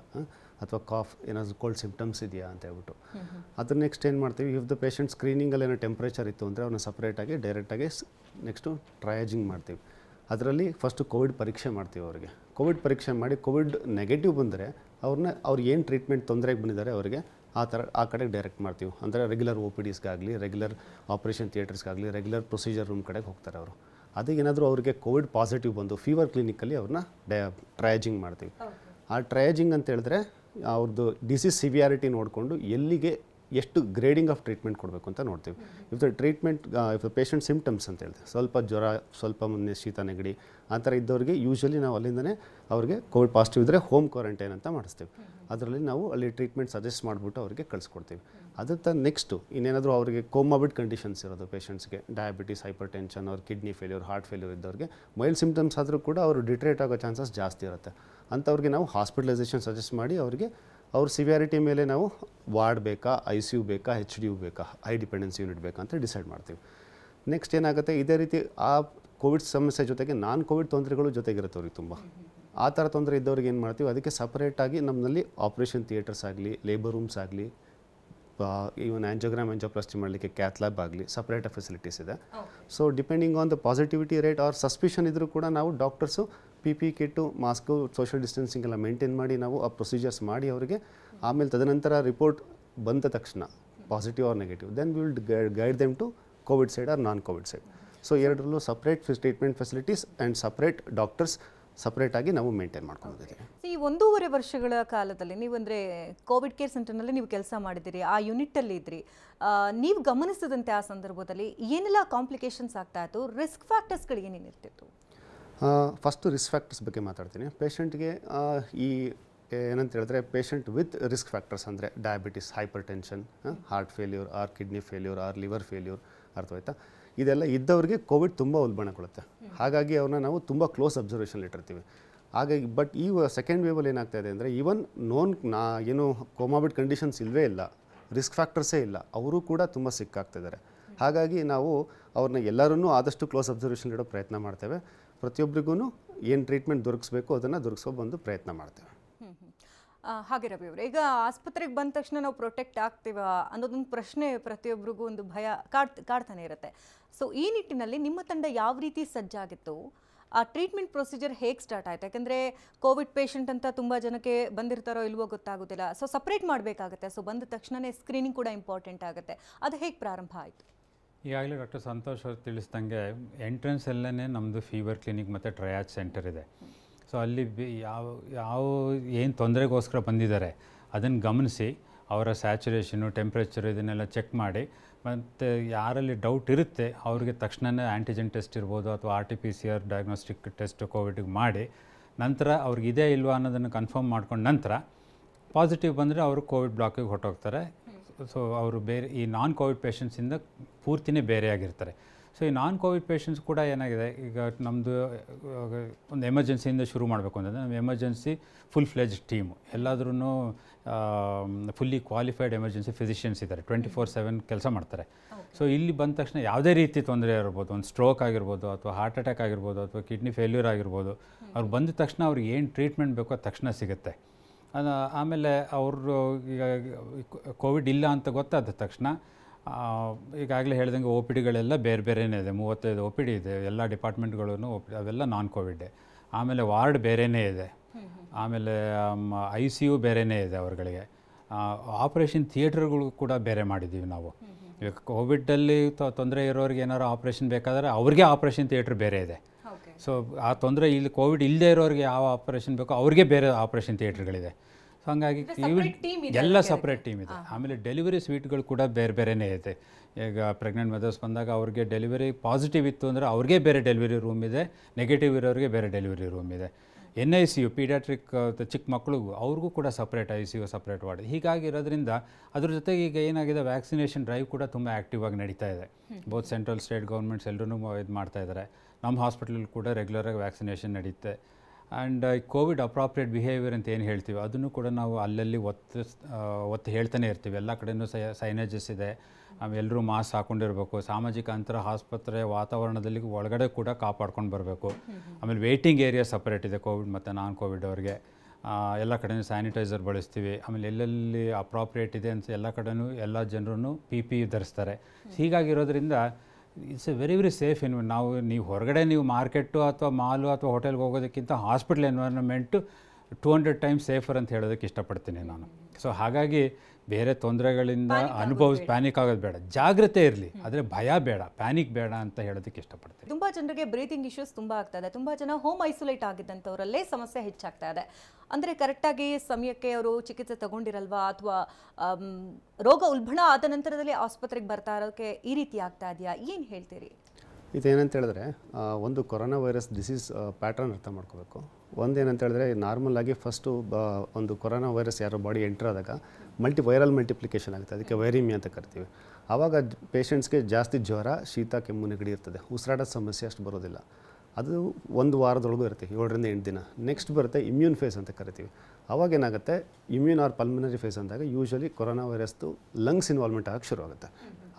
ಅಥವಾ ಕಾಫ್ ಏನಾದರೂ ಕೋಲ್ಡ್ ಸಿಂಪ್ಟಮ್ಸ್ ಇದೆಯಾ ಅಂತ ಹೇಳ್ಬಿಟ್ಟು ಅದ್ರ ನೆಕ್ಸ್ಟ್ ಏನು ಮಾಡ್ತೀವಿ ಇಫ್ ದ ಪೇಷಂಟ್ ಸ್ಕ್ರೀನಿಂಗಲ್ಲಿ ಏನೋ ಟೆಂಪ್ರೇಚರ್ ಇತ್ತು ಅಂದರೆ ಅವನ್ನ ಸಪ್ರೇಟಾಗಿ ಡೈರೆಕ್ಟಾಗಿ ನೆಕ್ಸ್ಟು ಟ್ರಯಾಜಿಂಗ್ ಮಾಡ್ತೀವಿ ಅದರಲ್ಲಿ ಫಸ್ಟು ಕೋವಿಡ್ ಪರೀಕ್ಷೆ ಮಾಡ್ತೀವಿ ಅವರಿಗೆ ಕೋವಿಡ್ ಪರೀಕ್ಷೆ ಮಾಡಿ ಕೋವಿಡ್ ನೆಗೆಟಿವ್ ಬಂದರೆ ಅವ್ರನ್ನ ಅವ್ರು ಏನು ಟ್ರೀಟ್ಮೆಂಟ್ ತೊಂದರೆಗೆ ಬಂದಿದ್ದಾರೆ ಅವರಿಗೆ ಆ ಥರ ಆ ಕಡೆಗೆ ಡೈರೆಕ್ಟ್ ಮಾಡ್ತೀವಿ ಅಂದರೆ ರೆಗ್ಯುಲರ್ ಓ ಪಿ ಡಿಸ್ಗಾಗಲಿ ರೆಗ್ಯುಲರ್ ಆಪ್ರೇಷನ್ ಥಿಯೇಟರ್ಸ್ಗಾಗಲಿ ರೆಗ್ಯುಲರ್ ಪ್ರೊಸೀಜರ್ ರೂಮ್ ಕಡೆಗೆ ಹೋಗ್ತಾರೆ ಅವರು ಏನಾದರೂ ಅವರಿಗೆ ಕೋವಿಡ್ ಪಾಸಿಟಿವ್ ಬಂದು ಫೀವರ್ ಕ್ಲಿನಿಕಲ್ಲಿ ಅವ್ರನ್ನ ಡಯ ಟ್ರಯಾಜಿಂಗ್ ಮಾಡ್ತೀವಿ ಆ ಟ್ರಯಾಜಿಂಗ್ ಅಂತ ಹೇಳಿದ್ರೆ ಅವ್ರದ್ದು ಡಿಸೀಸ್ ಸಿವಿಯಾರಿಟಿ ನೋಡಿಕೊಂಡು ಎಲ್ಲಿಗೆ ಎಷ್ಟು ಗ್ರೇಡಿಂಗ್ ಆಫ್ ಟ್ರೀಟ್ಮೆಂಟ್ ಕೊಡಬೇಕು ಅಂತ ನೋಡ್ತೀವಿ if the treatment if the patient symptoms ಅಂತ ಹೇಳ್ತೀವಿ ಸ್ವಲ್ಪ ಜ್ವರ ಸ್ವಲ್ಪ ಮುಂದೆ ಶೀತ ನೆಗಡಿ ಆ ಥರ ಇದ್ದವ್ರಿಗೆ ಯೂಶ್ವಲಿ ನಾವು ಅಲ್ಲಿಂದನೇ ಅವ್ರಿಗೆ ಕೋವಿಡ್ ಪಾಸಿಟಿವ್ ಇದ್ದರೆ ಹೋಮ್ ಕ್ವಾರಂಟೈನ್ ಅಂತ ಮಾಡಿಸ್ತೀವಿ ಅದರಲ್ಲಿ ನಾವು ಅಲ್ಲಿ ಟ್ರೀಟ್ಮೆಂಟ್ ಸಜೆಸ್ಟ್ ಮಾಡಿಬಿಟ್ಟು ಅವರಿಗೆ ಕಳಿಸ್ಕೊಡ್ತೀವಿ ಅದಂತ ನೆಕ್ಸ್ಟು ಇನ್ನೇನಾದರೂ ಅವರಿಗೆ ಕೋಮಾಬಿಡ್ ಕಂಡೀಷನ್ಸ್ ಇರೋದು ಪೇಷಂಟ್ಸ್ಗೆ ಡಯಾಬಿಟೀಸ್ ಹೈಪರ್ ಟೆನ್ಷನ್ ಅವ್ರ ಕಿಡ್ನಿ ಫೇಲ್ಯೂರ್ ಹಾರ್ಟ್ ಫೇಲ್ಯೂರ್ ಇದ್ದವ್ರಿಗೆ ಮೈಲ್ ಸಿಂಪ್ಟಮ್ಸ್ ಆದರೂ ಕೂಡ ಅವರು ಡಿಟ್ರೇಟ್ ಆಗೋ ಚಾನ್ಸಸ್ ಜಾಸ್ತಿ ಇರುತ್ತೆ ಅಂಥವ್ರಿಗೆ ನಾವು ಹಾಸ್ಪಿಟಲೈಸೇಷನ್ ಸಜೆಸ್ಟ್ ಮಾಡಿ ಅವರಿಗೆ ಅವ್ರ ಸಿವಿಯಾರಿಟಿ ಮೇಲೆ ನಾವು ವಾರ್ಡ್ ಬೇಕಾ ಐ ಸಿ ಯು ಬೇಕಾ ಹೆಚ್ ಡಿ ಯು ಬೇಕಾ ಹೈ ಡಿಪೆಂಡೆನ್ಸ್ ಯೂನಿಟ್ ಬೇಕಾ ಅಂತ ಡಿಸೈಡ್ ಮಾಡ್ತೀವಿ ನೆಕ್ಸ್ಟ್ ಏನಾಗುತ್ತೆ ಇದೇ ರೀತಿ ಆ ಕೋವಿಡ್ ಸಮಸ್ಯೆ ಜೊತೆಗೆ ನಾನ್ ಕೋವಿಡ್ ತೊಂದರೆಗಳು ಜೊತೆಗಿರುತ್ತೆ ಅವ್ರಿಗೆ ತುಂಬ ಆ ಥರ ತೊಂದರೆ ಇದ್ದವ್ರಿಗೆ ಏನು ಮಾಡ್ತೀವಿ ಅದಕ್ಕೆ ಸಪ್ರೇಟಾಗಿ ನಮ್ಮಲ್ಲಿ ಆಪ್ರೇಷನ್ ಥಿಯೇಟರ್ಸ್ ಆಗಲಿ ಲೇಬರ್ ರೂಮ್ಸ್ ಆಗಲಿ ಈವನ್ ಆ್ಯಂಜೋಗ್ರಾಮ್ ಆ್ಯಂಜೋಪ್ಲಾಸ್ಟಿ ಮಾಡಲಿಕ್ಕೆ ಕ್ಯಾತ್ ಲ್ಯಾಬ್ ಆಗಲಿ ಸಪ್ರೇಟ್ ಫೆಸಿಲಿಟೀಸ್ ಇದೆ so depending on the positivity rate or suspicion ಇದ್ದರೂ ಕೂಡ ನಾವು doctors P P kit mask social distancing ಎಲ್ಲ ಮೇಂಟೈನ್ ಮಾಡಿ ನಾವು ಆ ಪ್ರೊಸೀಜರ್ಸ್ ಮಾಡಿ ಅವರಿಗೆ ಆಮೇಲೆ ತದನಂತರ ರಿಪೋರ್ಟ್ ಬಂದ ತಕ್ಷಣ positive or negative then will guide them to covid side or non covid side so ಎರಡರಲ್ಲೂ separate treatment facilities and separate doctors ಸಪ್ರೇಟಾಗಿ ನಾವು ಮೇಂಟೈನ್ ಮಾಡ್ಕೊಂಡಿದ್ದೀವಿ ಈ ಒಂದೂವರೆ ವರ್ಷಗಳ ಕಾಲದಲ್ಲಿ ನೀವು ಅಂದರೆ ಕೋವಿಡ್ ಕೇರ್ ಸೆಂಟರ್ನಲ್ಲಿ ನೀವು ಕೆಲಸ ಮಾಡಿದ್ದೀರಿ ಆ ಯೂನಿಟಲ್ಲಿ ಇದ್ರಿ ನೀವು ಗಮನಿಸಿದಂತೆ ಆ ಸಂದರ್ಭದಲ್ಲಿ ಏನೆಲ್ಲ ಕಾಂಪ್ಲಿಕೇಶನ್ಸ್ ಆಗ್ತಾ ಇತ್ತು ರಿಸ್ಕ್ ಫ್ಯಾಕ್ಟರ್ಸ್ಗಳು ಇರ್ತಿತ್ತು ಫಸ್ಟು ರಿಸ್ಕ್ ಫ್ಯಾಕ್ಟರ್ಸ್ ಬಗ್ಗೆ ಮಾತಾಡ್ತೀನಿ ಪೇಷಂಟ್ಗೆ ಈ ಏನಂತ ಹೇಳಿದ್ರೆ ಪೇಷಂಟ್ ವಿತ್ ರಿಸ್ಕ್ ಫ್ಯಾಕ್ಟರ್ಸ್ ಅಂದರೆ diabetes hypertension heart failure or kidney failure or liver failure ಆಯ್ತಾ ಇದೆಲ್ಲ ಇದ್ದವರಿಗೆ ಕೋವಿಡ್ ತುಂಬ ಉಲ್ಬಣಗೊಳ್ಳುತ್ತೆ ಹಾಗಾಗಿ ಅವ್ರನ್ನ ನಾವು ತುಂಬ ಕ್ಲೋಸ್ ಅಬ್ಸರ್ವೇಷನ್ ಇಟ್ಟಿರ್ತೀವಿ ಹಾಗಾಗಿ ಬಟ್ ಈ ಸೆಕೆಂಡ್ ವೇವಲ್ಲಿ ಏನಾಗ್ತಾ ಇದೆ ಅಂದರೆ ಈವನ್ ನೋನ್ ನಾ ಏನು ಕೋಮಾಬಿಡ್ ಕಂಡೀಷನ್ಸ್ ಇಲ್ಲವೇ ಇಲ್ಲ ರಿಸ್ಕ್ ಫ್ಯಾಕ್ಟರ್ಸೇ ಇಲ್ಲ ಅವರು ಕೂಡ ತುಂಬ ಸಿಕ್ಕಾಗ್ತಿದ್ದಾರೆ ಹಾಗಾಗಿ ನಾವು ಅವ್ರನ್ನ ಎಲ್ಲರನ್ನೂ ಆದಷ್ಟು ಕ್ಲೋಸ್ ಅಬ್ಸರ್ವೇಷನ್ ಇಡೋ ಪ್ರಯತ್ನ ಮಾಡ್ತೇವೆ ಪ್ರತಿಯೊಬ್ಬರಿಗೂ ಏನು ಟ್ರೀಟ್ಮೆಂಟ್ ದೊರಕಿಸ್ಬೇಕು ಅದನ್ನು ದೊರಕಿಸೋ ಬಂದು ಪ್ರಯತ್ನ ಮಾಡ್ತೇವೆ ಹಾಗೆ ರವಿ ಅವರು ಈಗ ಆಸ್ಪತ್ರೆಗೆ ಬಂದ ತಕ್ಷಣ ನಾವು ಪ್ರೊಟೆಕ್ಟ್ ಆಗ್ತೀವ ಅನ್ನೋದೊಂದು ಪ್ರಶ್ನೆ ಪ್ರತಿಯೊಬ್ಬರಿಗೂ ಒಂದು ಭಯ ಕಾಡ್ ಕಾಡ್ತಾನೆ ಇರುತ್ತೆ ಸೊ ಈ ನಿಟ್ಟಿನಲ್ಲಿ ನಿಮ್ಮ ತಂಡ ಯಾವ ರೀತಿ ಸಜ್ಜಾಗಿತ್ತು ಆ ಟ್ರೀಟ್ಮೆಂಟ್ ಪ್ರೊಸೀಜರ್ ಹೇಗೆ ಸ್ಟಾರ್ಟ್ ಆಯಿತು ಯಾಕೆಂದರೆ ಕೋವಿಡ್ ಪೇಷಂಟ್ ಅಂತ ತುಂಬ ಜನಕ್ಕೆ ಬಂದಿರ್ತಾರೋ ಇಲ್ವೋ ಗೊತ್ತಾಗೋದಿಲ್ಲ ಸೊ ಸಪ್ರೇಟ್ ಮಾಡಬೇಕಾಗುತ್ತೆ ಸೊ ಬಂದ ತಕ್ಷಣವೇ ಸ್ಕ್ರೀನಿಂಗ್ ಕೂಡ ಇಂಪಾರ್ಟೆಂಟ್ ಆಗುತ್ತೆ ಅದು ಹೇಗೆ ಪ್ರಾರಂಭ ಆಯಿತು ಈಗಾಗಲೇ ಡಾಕ್ಟರ್ ಸಂತೋಷ್ ಅವ್ರು ತಿಳಿಸ್ದಂಗೆ ಎಂಟ್ರೆನ್ಸಲ್ಲೇ ನಮ್ಮದು ಫೀವರ್ ಕ್ಲಿನಿಕ್ ಮತ್ತು ಟ್ರಯಾಜ್ ಸೆಂಟರ್ ಇದೆ ಸೊ ಅಲ್ಲಿ ಬಿ ಯಾವ ಯಾವ ಏನು ತೊಂದರೆಗೋಸ್ಕರ ಬಂದಿದ್ದಾರೆ ಅದನ್ನು ಗಮನಿಸಿ ಅವರ ಸ್ಯಾಚುರೇಷನು ಟೆಂಪ್ರೇಚರ್ ಇದನ್ನೆಲ್ಲ ಚೆಕ್ ಮಾಡಿ ಮತ್ತು ಯಾರಲ್ಲಿ ಡೌಟ್ ಇರುತ್ತೆ ಅವ್ರಿಗೆ ತಕ್ಷಣವೇ ಆ್ಯಂಟಿಜೆನ್ ಟೆಸ್ಟ್ ಇರ್ಬೋದು ಅಥವಾ R T P C R diagnostic test ಕೋವಿಡಿಗೆ ಮಾಡಿ ನಂತರ ಅವ್ರಿಗೆ ಇದೇ ಇಲ್ವಾ ಅನ್ನೋದನ್ನು ಕನ್ಫರ್ಮ್ ಮಾಡ್ಕೊಂಡು ನಂತರ ಪಾಸಿಟಿವ್ ಬಂದರೆ ಅವರು ಕೋವಿಡ್ ಬ್ಲಾಕಿಗೆ ಹೊರಟೋಗ್ತಾರೆ ಸೊ ಅವರು ಬೇರೆ ಈ ನಾನ್ ಕೋವಿಡ್ ಪೇಷಂಟ್ಸಿಂದ ಪೂರ್ತಿನೇ ಬೇರೆಯಾಗಿರ್ತಾರೆ ಸೊ ಈ ನಾನ್ ಕೋವಿಡ್ ಪೇಷಂಟ್ಸ್ ಕೂಡ ಏನಾಗಿದೆ ಈಗ ನಮ್ಮದು ಒಂದು ಎಮರ್ಜೆನ್ಸಿಯಿಂದ ಶುರು ಮಾಡಬೇಕು ಅಂತಂದರೆ ನಮ್ಮ ಎಮರ್ಜೆನ್ಸಿ ಫುಲ್ ಫ್ಲೆಜ್ ಟೀಮು ಎಲ್ಲಾದ್ರೂ ಫುಲ್ಲಿ ಕ್ವಾಲಿಫೈಡ್ ಎಮರ್ಜೆನ್ಸಿ ಫಿಸಿಷಿಯನ್ಸ್ ಇದ್ದಾರೆ ಟ್ವೆಂಟಿ ಫೋರ್ ಸೆವೆನ್ ಕೆಲಸ ಮಾಡ್ತಾರೆ ಸೊ ಇಲ್ಲಿ ಬಂದ ತಕ್ಷಣ ಯಾವುದೇ ರೀತಿ ತೊಂದರೆ ಇರ್ಬೋದು ಒಂದು ಸ್ಟ್ರೋಕ್ ಆಗಿರ್ಬೋದು ಅಥವಾ ಹಾರ್ಟ್ ಅಟ್ಯಾಕ್ ಆಗಿರ್ಬೋದು ಅಥವಾ ಕಿಡ್ನಿ ಫೇಲ್ಯೂರ್ ಆಗಿರ್ಬೋದು ಅವ್ರು ಬಂದ ತಕ್ಷಣ ಅವ್ರಿಗೆ ಏನು ಟ್ರೀಟ್ಮೆಂಟ್ ಬೇಕೋ ತಕ್ಷಣ ಸಿಗುತ್ತೆ ಆಮೇಲೆ ಅವರು ಈಗ ಕೋವಿಡ್ ಇಲ್ಲ ಅಂತ ಗೊತ್ತಾದ ತಕ್ಷಣ ಈಗಾಗಲೇ ಹೇಳ್ದಂಗೆ ಒ ಪಿ ಡಿಗಳೆಲ್ಲ ಬೇರೆ ಬೇರೆನೇ ಇದೆ ಮೂವತ್ತೈದು ಒ ಪಿ ಡಿ ಇದೆ ಎಲ್ಲ ಡಿಪಾರ್ಟ್ಮೆಂಟ್ಗಳೂ ಪಿ ಅವೆಲ್ಲ ನಾನ್ ಕೋವಿಡ್ ಆಮೇಲೆ ವಾರ್ಡ್ ಬೇರೆಯೇ ಇದೆ ಆಮೇಲೆ ಐ ಸಿ ಯು ಬೇರೆಯೇ ಇದೆ ಅವರುಗಳಿಗೆ ಆಪ್ರೇಷನ್ ಥಿಯೇಟ್ರ್ಗಳು ಕೂಡ ಬೇರೆ ಮಾಡಿದ್ದೀವಿ ನಾವು ಈಗ ಕೋವಿಡಲ್ಲಿ ತೊಂದರೆ ಇರೋರಿಗೆ ಏನಾರು ಆಪ್ರೇಷನ್ ಬೇಕಾದರೆ ಅವ್ರಿಗೆ ಆಪ್ರೇಷನ್ ಥಿಯೇಟ್ರ್ ಬೇರೆ ಇದೆ ಸೊ ಆ ತೊಂದರೆ ಇಲ್ಲಿ ಕೋವಿಡ್ ಇಲ್ಲದೇ ಇರೋರಿಗೆ ಯಾವ ಆಪರೇಷನ್ ಬೇಕೋ ಅವ್ರಿಗೆ ಬೇರೆ ಆಪರೇಷನ್ ಥಿಯೇಟ್ರ್ಗಳಿದೆ ಸೊ ಹಾಗಾಗಿ ಎಲ್ಲ ಸಪ್ರೇಟ್ ಟೀಮ್ ಇದೆ ಆಮೇಲೆ ಡೆಲಿವರಿ ಸ್ವೀಟ್ಗಳು ಕೂಡ ಬೇರೆ ಬೇರೆನೇ ಇದೆ ಈಗ ಪ್ರೆಗ್ನೆಂಟ್ ಮದರ್ಸ್ ಬಂದಾಗ ಅವ್ರಿಗೆ ಡೆಲಿವರಿ ಪಾಸಿಟಿವ್ ಇತ್ತು ಅಂದರೆ ಅವ್ರಿಗೆ ಬೇರೆ ಡೆಲಿವರಿ ರೂಮ್ ಇದೆ ನೆಗೆಟಿವ್ ಇರೋರಿಗೆ ಬೇರೆ ಡೆಲಿವರಿ ರೂಮ್ ಇದೆ N I C U paediatric ಚಿಕ್ಕ ಮಕ್ಕಳಿಗೂ ಅವ್ರಿಗೂ ಕೂಡ separate I C U separate ward ಹೀಗಾಗಿರೋದ್ರಿಂದ ಅದ್ರ ಜೊತೆಗೆ ಈಗ ಏನಾಗಿದೆ ವ್ಯಾಕ್ಸಿನೇಷನ್ ಡ್ರೈವ್ ಕೂಡ ತುಂಬ ಆ್ಯಕ್ಟಿವ್ ಆಗಿ ನಡೀತಾ ಇದೆ ಬೋತ್ ಸೆಂಟ್ರಲ್ ಸ್ಟೇಟ್ ಗೌರ್ಮೆಂಟ್ಸ್ ಎಲ್ಲರೂ ಇದು ಮಾಡ್ತಾ ಇದ್ದಾರೆ ನಮ್ಮ ಹಾಸ್ಪಿಟಲ್ ಕೂಡ ರೆಗ್ಯುಲರಾಗಿ ವ್ಯಾಕ್ಸಿನೇಷನ್ ನಡೆಯುತ್ತೆ ಆ್ಯಂಡ್ ಕೋವಿಡ್ ಅಪ್ರಾಪ್ರಿಯೇಟ್ ಬಿಹೇವಿಯರ್ ಅಂತ ಏನು ಹೇಳ್ತೀವಿ ಅದನ್ನು ಕೂಡ ನಾವು ಅಲ್ಲಲ್ಲಿ ಒತ್ತು ಒತ್ತು ಹೇಳ್ತಾನೆ ಇರ್ತೀವಿ ಎಲ್ಲ ಕಡೆಯೂ ಸೈನೈಜಸ್ ಇದೆ ಎಲ್ಲರೂ ಮಾಸ್ಕ್ ಹಾಕೊಂಡಿರಬೇಕು ಸಾಮಾಜಿಕ ಅಂತರ ಆಸ್ಪತ್ರೆ ವಾತಾವರಣದಲ್ಲಿ ಒಳಗಡೆ ಕೂಡ ಕಾಪಾಡ್ಕೊಂಡು ಬರಬೇಕು ಆಮೇಲೆ ವೆಯ್ಟಿಂಗ್ ಏರಿಯಾ ಸಪ್ರೇಟ್ ಇದೆ ಕೋವಿಡ್ ಮತ್ತು ನಾನ್ ಕೋವಿಡ್ ಅವ್ರಿಗೆ ಎಲ್ಲ ಕಡೆಯೂ ಸ್ಯಾನಿಟೈಸರ್ ಬಳಸ್ತೀವಿ ಆಮೇಲೆ ಎಲ್ಲೆಲ್ಲಿ ಅಪ್ರಾಪ್ರಿಯೇಟ್ ಇದೆ ಅಂತ ಎಲ್ಲ ಕಡೆಯೂ ಎಲ್ಲ ಜನರೂ ಪಿ ಪಿ ಧರಿಸ್ತಾರೆ ಹೀಗಾಗಿರೋದ್ರಿಂದ it's a very very safe ಎನ್ವ ನಾವು ನೀವು ಹೊರಗಡೆ ನೀವು ಮಾರ್ಕೆಟು ಅಥವಾ ಮಾಲು ಅಥವಾ ಹೋಟೆಲ್ಗೆ ಹೋಗೋದಕ್ಕಿಂತ hospital environment two hundred times safer ಅಂತ ಹೇಳೋದಕ್ಕೆ ಇಷ್ಟಪಡ್ತೀನಿ ನಾನು ಸೊ ಹಾಗಾಗಿ ಬೇರೆ ತೊಂದರೆಗಳಿಂದ ಅನುಭವಿಸಿ ಪ್ಯಾನಿಕ್ ಆಗೋದು ಬೇಡ ಜಾಗ್ರತೆ ಇರಲಿ ಆದರೆ ಭಯ ಬೇಡ ಪ್ಯಾನಿಕ್ ಬೇಡ ಅಂತ ಹೇಳೋದಕ್ಕೆ ಇಷ್ಟಪಡ್ತೀನಿ ತುಂಬ ಜನರಿಗೆ ಬ್ರೀತಿಂಗ್ ಇಶ್ಯೂಸ್ ತುಂಬ ಆಗ್ತಾ ಇದೆ ತುಂಬ ಜನ ಹೋಮ್ ಐಸೋಲೇಟ್ ಆಗಿದ್ದಂಥವರಲ್ಲೇ ಸಮಸ್ಯೆ ಹೆಚ್ಚಾಗ್ತಾ ಇದೆ ಅಂದರೆ ಕರೆಕ್ಟಾಗಿ ಸಮಯಕ್ಕೆ ಅವರು ಚಿಕಿತ್ಸೆ ತಗೊಂಡಿರಲ್ವಾ ಅಥವಾ ರೋಗ ಉಲ್ಬಣ ಆದ ನಂತರದಲ್ಲಿ ಆಸ್ಪತ್ರೆಗೆ ಬರ್ತಾ ಇರೋಕ್ಕೆ ಈ ರೀತಿ ಆಗ್ತಾ ಇದೆಯಾ ಏನು ಹೇಳ್ತೀರಿ ಇದೇನಂತ ಹೇಳಿದ್ರೆ ಒಂದು ಕೊರೋನಾ ವೈರಸ್ ಡಿಸೀಸ್ ಪ್ಯಾಟ್ರನ್ ಅರ್ಥ ಮಾಡ್ಕೋಬೇಕು ಒಂದೇನಂತ ಹೇಳಿದ್ರೆ ನಾರ್ಮಲ್ ಆಗಿ ಫಸ್ಟು ಬ ಒಂದು ಕೊರೋನಾ ವೈರಸ್ ಯಾರೋ ಬಾಡಿ ಎಂಟರ್ ಆದಾಗ ಮಲ್ಟಿ ವೈರಲ್ ಮಲ್ಟಿಪ್ಲಿಕೇಶನ್ ಆಗುತ್ತೆ ಅದಕ್ಕೆ ವೈರಿಮಿ ಅಂತ ಕರಿತೀವಿ ಆವಾಗ ಪೇಷಂಟ್ಸ್ಗೆ ಜಾಸ್ತಿ ಜ್ವರ ಶೀತ ಕೆಮ್ಮು ನೆಗಡಿ ಇರ್ತದೆ ಉಸಿರಾಟದ ಸಮಸ್ಯೆ ಅಷ್ಟು ಬರೋದಿಲ್ಲ ಅದು ಒಂದು ವಾರದೊಳಗೂ ಇರುತ್ತೆ ಏಳರಿಂದ ಎಂಟು ದಿನ ನೆಕ್ಸ್ಟ್ ಬರುತ್ತೆ ಇಮ್ಯೂನ್ ಫೇಸ್ ಅಂತ ಕರಿತೀವಿ ಏನಾಗುತ್ತೆ ಇಮ್ಯೂನ್ ಆರ್ ಪಲ್ಮನರಿ ಫೇಸ್ ಅಂದಾಗ ಯೂಶ್ವಲಿ ಕೊರೋನಾ ವೈರಸ್ದು ಲಂಗ್ಸ್ ಇನ್ವಾಲ್ವ್ಮೆಂಟ್ ಆಗಕ್ಕೆ ಶುರು ಆಗುತ್ತೆ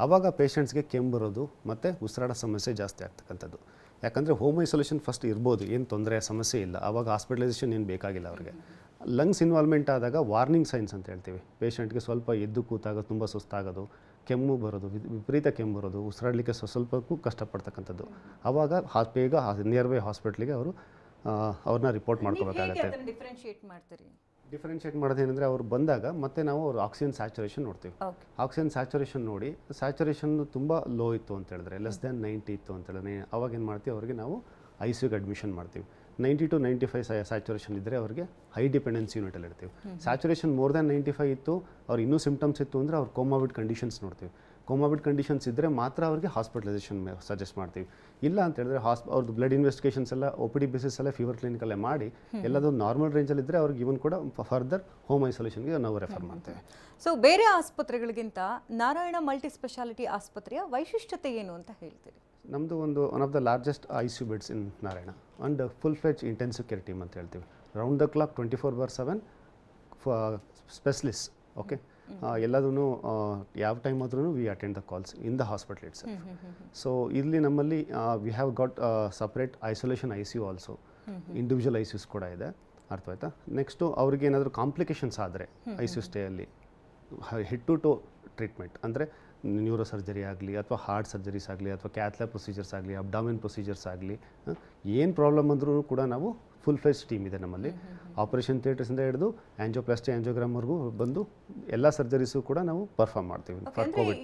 ಆವಾಗ ಪೇಷಂಟ್ಸ್ಗೆ ಕೆಮ್ಮು ಬರೋದು ಮತ್ತು ಉಸಿರಾಟ ಸಮಸ್ಯೆ ಜಾಸ್ತಿ ಆಗ್ತಕ್ಕಂಥದ್ದು ಯಾಕಂದರೆ ಹೋಮ್ ಐಸೋಲೇಷನ್ ಫಸ್ಟ್ ಇರ್ಬೋದು ಏನು ತೊಂದರೆ ಸಮಸ್ಯೆ ಇಲ್ಲ ಆವಾಗ ಹಾಸ್ಪಿಟಲೈಸೇಷನ್ ಏನು ಬೇಕಾಗಿಲ್ಲ ಅವ್ರಿಗೆ ಲಂಗ್ಸ್ ಇನ್ವಾಲ್ವ್ಮೆಂಟ್ ಆದಾಗ ವಾರ್ನಿಂಗ್ ಸೈನ್ಸ್ ಅಂತ ಹೇಳ್ತೀವಿ ಪೇಷಂಟ್ಗೆ ಸ್ವಲ್ಪ ಎದ್ದು ಕೂತಾಗ ತುಂಬ ಸುಸ್ತಾಗೋದು ಕೆಮ್ಮು ಬರೋದು ವಿಪರೀತ ಕೆಮ್ಮು ಬರೋದು ಉಸಿರಾಡಲಿಕ್ಕೆ ಸ್ವಲ್ಪಕ್ಕೂ ಕಷ್ಟಪಡ್ತಕ್ಕಂಥದ್ದು ಆವಾಗ ಹಾ ಬೇಗ ನಿಯರ್ ಬೈ ಹಾಸ್ಪಿಟ್ಲಿಗೆ ಅವರು ಅವ್ರನ್ನ ರಿಪೋರ್ಟ್ ಮಾಡ್ಕೋಬೇಕಾಗತ್ತೆ ಡಿಫ್ರೆನ್ಷಿಯೇಟ್ ಮಾಡೋದೇನೆಂದರೆ ಅವ್ರು ಬಂದಾಗ ಮತ್ತೆ ನಾವು ಅವ್ರು ಆಕ್ಸಿಜನ್ ಸ್ಯಾಚುರೇಷನ್ ನೋಡ್ತೀವಿ ಆಕ್ಸಿಜನ್ ಸ್ಯಾಚುರೇಷನ್ ನೋಡಿ ಸ್ಯಾಚುರೇಷನ್ ತುಂಬ ಲೋ ಇತ್ತು ಅಂತ ಹೇಳಿದ್ರೆ ಲೆಸ್ ದ್ಯಾನ್ ನೈಂಟಿ ಇತ್ತು ಅಂತ ಹೇಳಿದ್ರೆ ಅವಾಗ ಏನು ಮಾಡ್ತೀವಿ ಅವ್ರಿಗೆ ನಾವು ಐ ಸಿಗೆ ಅಡ್ಮಿಷನ್ ಮಾಡ್ತೀವಿ ninety to ninety five saturation ಇದ್ದರೆ ಅವ್ರಿಗೆ ಹೈ ಡಿಪೆಂಡೆನ್ಸಿ ಯೂನಿಟಲ್ಲಿ ಇರ್ತೀವಿ saturation more than ninety five ಇತ್ತು ಅವ್ರು ಇನ್ನೂ ಸಿಂಪ್ಟಮ್ಸ್ ಇತ್ತು ಅಂದರೆ ಅವ್ರು ಕೋಮಾವಿಡ್ ಕಂಡೀಷನ್ಸ್ ನೋಡ್ತೀವಿ ಕೋಮಾಬಿಡ್ ಕಂಡೀಷನ್ಸ್ ಇದ್ದರೆ ಮಾತ್ರ ಅವರಿಗೆ ಹಾಸ್ಪಿಟಲೈಸೇಷನ್ ಸಜೆಸ್ಟ್ ಮಾಡ್ತೀವಿ ಇಲ್ಲ ಅಂತ ಹೇಳಿದ್ರೆ ಹಾಸ್ ಅವ್ರದ್ದು ಬ್ಲಡ್ ಇನ್ವೆಸ್ಟಿಗೇಷನ್ಸ್ ಎಲ್ಲ ಒ ಪಿ ಡಿ ಬೇಸಿಸ್ ಎಲ್ಲ ಫೀವರ್ ಕ್ಲಿನಿಕಲ್ಲೇ ಮಾಡಿ ಎಲ್ಲದೂ ನಾರ್ಮಲ್ ರೇಂಜಲ್ಲಿ ಇದ್ದರೆ ಅವ್ರಿಗೆ ಇವನ್ ಕೂಡ ಫರ್ದರ್ ಹೋಮ್ ಐಸೋಲೇಷನ್ಗೆ ನಾವು ರೆಫರ್ ಮಾಡ್ತೇವೆ ಸೊ ಬೇರೆ ಆಸ್ಪತ್ರೆಗಳಿಗಿಂತ ನಾರಾಯಣ ಮಲ್ಟಿ ಸ್ಪೆಷಾಲಿಟಿ ಆಸ್ಪತ್ರೆಯ ವೈಶಿಷ್ಟ್ಯತೆ ಏನು ಅಂತ ಹೇಳ್ತೀರಿ ನಮ್ಮದು ಒಂದು one of the largest I C beds in Narayana and full fledged intensive care team ಅಂತ ಹೇಳ್ತೀವಿ round the clock twenty four by seven specialist okay ಎಲ್ಲದೂ ಯಾವ ಟೈಮ್ ಆದ್ರೂ we attend the calls in the hospital it's so ಇಲ್ಲಿ ನಮ್ಮಲ್ಲಿ we have got separate isolation I C U also individual I C Us ಕೂಡ ಇದೆ ಆಯ್ತಾ next ಅವ್ರಿಗೆ ಏನಾದರೂ ಕಾಂಪ್ಲಿಕೇಶನ್ಸ್ ಆದರೆ I C U ಸ್ಟೇಯಲ್ಲಿ head to toe treatment ಅಂದರೆ neuro surgery ಆಗಲಿ ಅಥವಾ ಹಾರ್ಟ್ ಸರ್ಜರೀಸ್ ಆಗಲಿ ಅಥವಾ ಕ್ಯಾಥ್ಲಾ ಪ್ರೊಸೀಜರ್ಸ್ ಆಗಲಿ ಅಬ್ಡಾಮಿನ್ ಪ್ರೊಸೀಜರ್ಸ್ ಆಗಲಿ ಏನು ಪ್ರಾಬ್ಲಮ್ ಅಂದ್ರೂ ಕೂಡ ನಾವು ಫುಲ್ ಫ್ಲೆಶ್ ಟೀಮ್ ಇದೆ ನಮ್ಮಲ್ಲಿ ಆಪರೇಷನ್ ಥಿಯೇಟರ್ಸಿಂದ ಹಿಡಿದು ಆ್ಯಂಜೋಪ್ಲಾಸ್ಟಿ ಆ್ಯಂಜೋಗ್ರಾಮ್ವರೆಗೂ ಬಂದು ಎಲ್ಲ ಸರ್ಜರೀಸು ಕೂಡ ನಾವು ಪರ್ಫಾರ್ಮ್ ಮಾಡ್ತೀವಿ ಫಾರ್ ಕೋವಿಡ್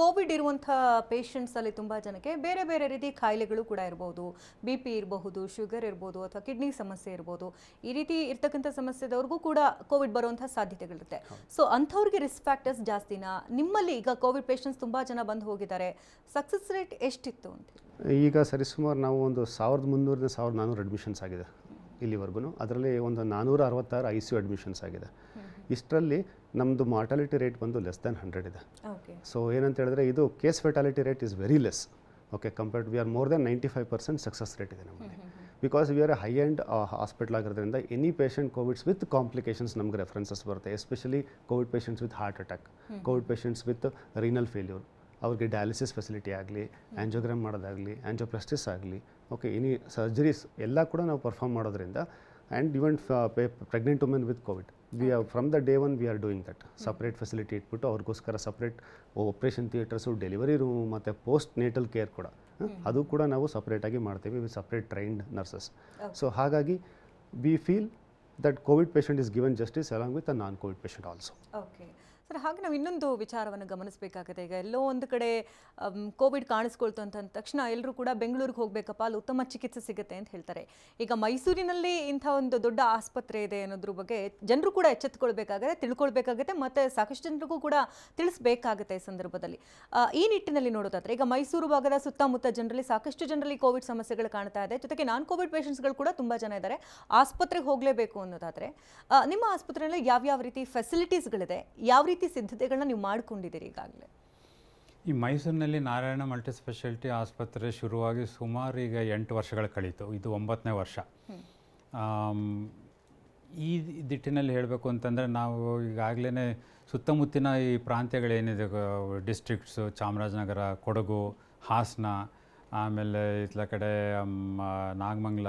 ಕೋವಿಡ್ ಇರುವಂಥ ಪೇಷಂಟ್ಸಲ್ಲಿ ತುಂಬ ಜನಕ್ಕೆ ಬೇರೆ ಬೇರೆ ರೀತಿ ಕಾಯಿಲೆಗಳು ಕೂಡ ಇರಬಹುದು ಬಿ ಪಿ ಇರಬಹುದು ಶುಗರ್ ಇರ್ಬೋದು ಅಥವಾ ಕಿಡ್ನಿ ಸಮಸ್ಯೆ ಇರ್ಬೋದು ಈ ರೀತಿ ಇರ್ತಕ್ಕಂಥ ಸಮಸ್ಯೆದವ್ರಿಗೂ ಕೂಡ ಕೋವಿಡ್ ಬರುವಂಥ ಸಾಧ್ಯತೆಗಳಿರುತ್ತೆ ಸೊ ಅಂಥವ್ರಿಗೆ ರಿಸ್ಕ್ ಫ್ಯಾಕ್ಟರ್ಸ್ ಜಾಸ್ತಿನಾ ನಿಮ್ಮಲ್ಲಿ ಈಗ ಕೋವಿಡ್ ಪೇಷಂಟ್ಸ್ ತುಂಬ ಜನ ಬಂದು ಹೋಗಿದ್ದಾರೆ ಸಕ್ಸಸ್ ರೇಟ್ ಎಷ್ಟಿತ್ತು ಅಂತ ಈಗ ಸರಿಸುಮಾರು ನಾವು ಒಂದು ಸಾವಿರದ ಮುನ್ನೂರಿಂದ ಸಾವಿರದ ನಾನ್ನೂರು ಅಡ್ಮಿಷನ್ಸ್ ಆಗಿದೆ ಇಲ್ಲಿವರೆಗೂ ಅದರಲ್ಲಿ ಒಂದು ನಾನ್ನೂರ ಅರವತ್ತಾರು ಐ ಸಿ ಯು ಅಡ್ಮಿಷನ್ಸ್ ಆಗಿದೆ ಇಷ್ಟರಲ್ಲಿ ನಮ್ಮದು ಮಾರ್ಟಾಲಿಟಿ ರೇಟ್ ಬಂದು ಲೆಸ್ ದ್ಯಾನ್ ಹಂಡ್ರೆಡ್ ಇದೆ ಸೊ ಏನಂತ ಹೇಳಿದ್ರೆ ಇದು case fatality rate is very less okay compared we are more than ninety five percent success rate ಇದೆ ನಮಗೆ because we are high and hospital ಆಗಿರೋದ್ರಿಂದ any patient Covids with complications ನಮ್ಗೆ references ಬರುತ್ತೆ especially Covid patients with heart attack Covid patients with renal failure ಅವ್ರಿಗೆ dialysis facility ಆಗಲಿ angiogram ಮಾಡೋದಾಗಲಿ angioplasties ಆಗಲಿ okay any surgeries ಎಲ್ಲ ಕೂಡ ನಾವು ಪರ್ಫಾರ್ಮ್ ಮಾಡೋದ್ರಿಂದ and even pregnant women with Covid we are from the day one we are doing that separate facility ಇಟ್ಬಿಟ್ಟು ಅವ್ರಿಗೋಸ್ಕರ separate operation theatres delivery room ಮತ್ತು ಪೋಸ್ಟ್ ನೇಟಲ್ ಕೇರ್ ಕೂಡ ಅದು ಕೂಡ ನಾವು ಸಪ್ರೇಟಾಗಿ ಮಾಡ್ತೀವಿ with separate trained nurses so ಹಾಗಾಗಿ we feel that Covid patient is given justice along with a non Covid patient also okay sir ಹಾಗೆ ನಾವು ಇನ್ನೊಂದು ವಿಚಾರವನ್ನು ಗಮನಿಸಬೇಕಾಗುತ್ತೆ ಈಗ ಎಲ್ಲೋ ಒಂದು ಕಡೆ ಕೋವಿಡ್ ಕಾಣಿಸ್ಕೊಳ್ತು ಅಂತ ತಕ್ಷಣ ಎಲ್ಲರೂ ಕೂಡ ಬೆಂಗಳೂರಿಗೆ ಹೋಗಬೇಕಪ್ಪ ಅಲ್ಲಿ ಉತ್ತಮ ಚಿಕಿತ್ಸೆ ಸಿಗುತ್ತೆ ಅಂತ ಹೇಳ್ತಾರೆ ಈಗ ಮೈಸೂರಿನಲ್ಲಿ ಇಂಥ ಒಂದು ದೊಡ್ಡ ಆಸ್ಪತ್ರೆ ಇದೆ ಅನ್ನೋದ್ರ ಬಗ್ಗೆ ಜನರು ಕೂಡ ಎಚ್ಚೆತ್ತುಕೊಳ್ಬೇಕಾಗತ್ತೆ ತಿಳ್ಕೊಳ್ಬೇಕಾಗುತ್ತೆ ಮತ್ತು ಸಾಕಷ್ಟು ಜನರಿಗೂ ಕೂಡ ತಿಳಿಸ್ಬೇಕಾಗುತ್ತೆ ಈ ಸಂದರ್ಭದಲ್ಲಿ ಈ ನಿಟ್ಟಿನಲ್ಲಿ ನೋಡೋದಾದ್ರೆ ಈಗ ಮೈಸೂರು ಭಾಗದ ಸುತ್ತಮುತ್ತ ಜನರಲ್ಲಿ ಸಾಕಷ್ಟು ಜನರಲ್ಲಿ ಕೋವಿಡ್ ಸಮಸ್ಯೆಗಳು ಕಾಣ್ತಾ ಇದೆ ಜೊತೆಗೆ ನಾನ್ ಕೋವಿಡ್ ಪೇಷಂಟ್ಸ್ಗಳು ಕೂಡ ತುಂಬ ಜನ ಇದ್ದಾರೆ ಆಸ್ಪತ್ರೆಗೆ ಹೋಗಲೇಬೇಕು ಅನ್ನೋದಾದರೆ ನಿಮ್ಮ ಆಸ್ಪತ್ರೆಯಲ್ಲಿ ಯಾವ್ಯಾವ ರೀತಿ ಫೆಸಿಲಿಟೀಸ್ಗಳಿದೆ ಯಾವ ರೀತಿ ರೀತಿ ಸಿದ್ಧತೆಗಳನ್ನ ನೀವು ಮಾಡಿಕೊಂಡಿದ್ದೀರಿ ಈಗಾಗಲೇ ಈ ಮೈಸೂರಿನಲ್ಲಿ ನಾರಾಯಣ ಮಲ್ಟಿ ಸ್ಪೆಷಾಲಿಟಿ ಆಸ್ಪತ್ರೆ ಶುರುವಾಗಿ ಸುಮಾರು ಈಗ ಎಂಟು ವರ್ಷಗಳು ಕಳೀತು ಇದು ಒಂಬತ್ತನೇ ವರ್ಷ ಈ ದಿಟ್ಟಿನಲ್ಲಿ ಹೇಳಬೇಕು ಅಂತಂದರೆ ನಾವು ಈಗಾಗಲೇ ಸುತ್ತಮುತ್ತಿನ ಈ ಪ್ರಾಂತ್ಯಗಳೇನಿದೆ ಡಿಸ್ಟ್ರಿಕ್ಟ್ಸು ಚಾಮರಾಜನಗರ ಕೊಡಗು ಹಾಸನ ಆಮೇಲೆ ಇತ್ಲ ಕಡೆ ನಾಗಮಂಗ್ಲ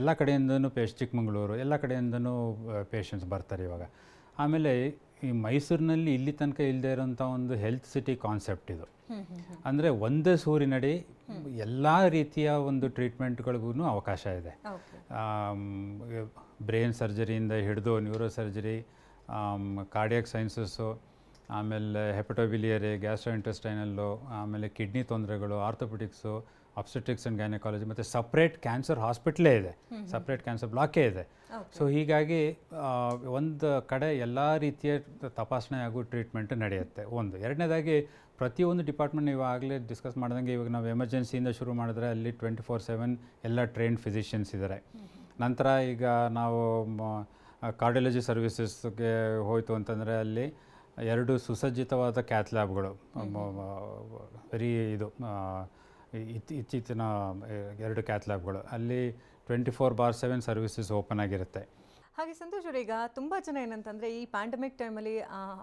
ಎಲ್ಲ ಕಡೆಯಿಂದನೂ ಪೇಶ್ ಚಿಕ್ಕಮಗಳೂರು ಎಲ್ಲ ಕಡೆಯಿಂದನೂ ಪೇಷಂಟ್ಸ್ ಬರ್ತಾರೆ ಇವಾಗ ಆಮೇಲೆ ಈ ಮೈಸೂರಿನಲ್ಲಿ ಇಲ್ಲಿ ತನಕ ಇಲ್ಲದೆ ಇರೋಂಥ ಒಂದು ಹೆಲ್ತ್ ಸಿಟಿ ಕಾನ್ಸೆಪ್ಟ್ ಇದು ಅಂದರೆ ಒಂದೇ ಸೂರಿನಡಿ ಎಲ್ಲ ರೀತಿಯ ಒಂದು ಟ್ರೀಟ್ಮೆಂಟ್ಗಳಿಗೂ ಅವಕಾಶ ಇದೆ ಬ್ರೈನ್ ಸರ್ಜರಿಯಿಂದ ಹಿಡಿದು ನ್ಯೂರೋ ಸರ್ಜರಿ ಕಾರ್ಡಿಯಾಕ್ ಸೈನ್ಸಸ್ಸು ಆಮೇಲೆ ಹೆಪಟೋಬಿಲಿಯರಿ ಗ್ಯಾಸ್ಟ್ರೋ ಇಂಟೆಸ್ಟೈನಲ್ಲು ಆಮೇಲೆ ಕಿಡ್ನಿ ತೊಂದರೆಗಳು ಆರ್ಥೋಪೆಟಿಕ್ಸು ಅಬ್ಸೆಟ್ರಿಕ್ಸ್ ಆ್ಯಂಡ್ ಗೈನಕಾಲಜಿ ಮತ್ತು ಸಪ್ರೇಟ್ ಕ್ಯಾನ್ಸರ್ ಹಾಸ್ಪಿಟ್ಲೇ ಇದೆ ಸಪ್ರೇಟ್ ಕ್ಯಾನ್ಸರ್ ಬ್ಲಾಕೇ ಇದೆ ಸೊ ಹೀಗಾಗಿ ಒಂದು ಕಡೆ ಎಲ್ಲ ರೀತಿಯ ತಪಾಸಣೆ ಹಾಗೂ ಟ್ರೀಟ್ಮೆಂಟ್ ನಡೆಯುತ್ತೆ ಒಂದು ಎರಡನೇದಾಗಿ ಪ್ರತಿಯೊಂದು ಡಿಪಾರ್ಟ್ಮೆಂಟ್ ಇವಾಗಲೇ ಡಿಸ್ಕಸ್ ಮಾಡ್ದಂಗೆ ಇವಾಗ ನಾವು ಎಮರ್ಜೆನ್ಸಿಯಿಂದ ಶುರು ಮಾಡಿದ್ರೆ ಅಲ್ಲಿ ಟ್ವೆಂಟಿ ಫೋರ್ ಸೆವೆನ್ ಎಲ್ಲ ಟ್ರೈನ್ಡ್ ಫಿಸಿಷಿಯನ್ಸ್ ಇದ್ದಾರೆ ನಂತರ ಈಗ ನಾವು ಕಾರ್ಡಿಯಾಲಜಿ ಸರ್ವಿಸಸ್ಗೆ ಹೋಯಿತು ಅಂತಂದರೆ ಅಲ್ಲಿ ಎರಡು ಸುಸಜ್ಜಿತವಾದ ಕ್ಯಾತ್ಲ್ಯಾಬ್ಗಳು ಲ್ಯಾಬ್ಗಳು ವೆರಿ ಇದು ಇತ್ತೀಚಿನ ಎರಡು ಕ್ಯಾತ್ಲಾಗ್ಗಳು ಅಲ್ಲಿ twenty four by seven services open ಆಗಿರುತ್ತೆ ಹಾಗೆ ಸಂತೋಷ್ ಅವರು ಈಗ ತುಂಬ ಜನ ಏನಂತಂದರೆ ಈ ಪ್ಯಾಂಡಮಿಕ್ ಟೈಮಲ್ಲಿ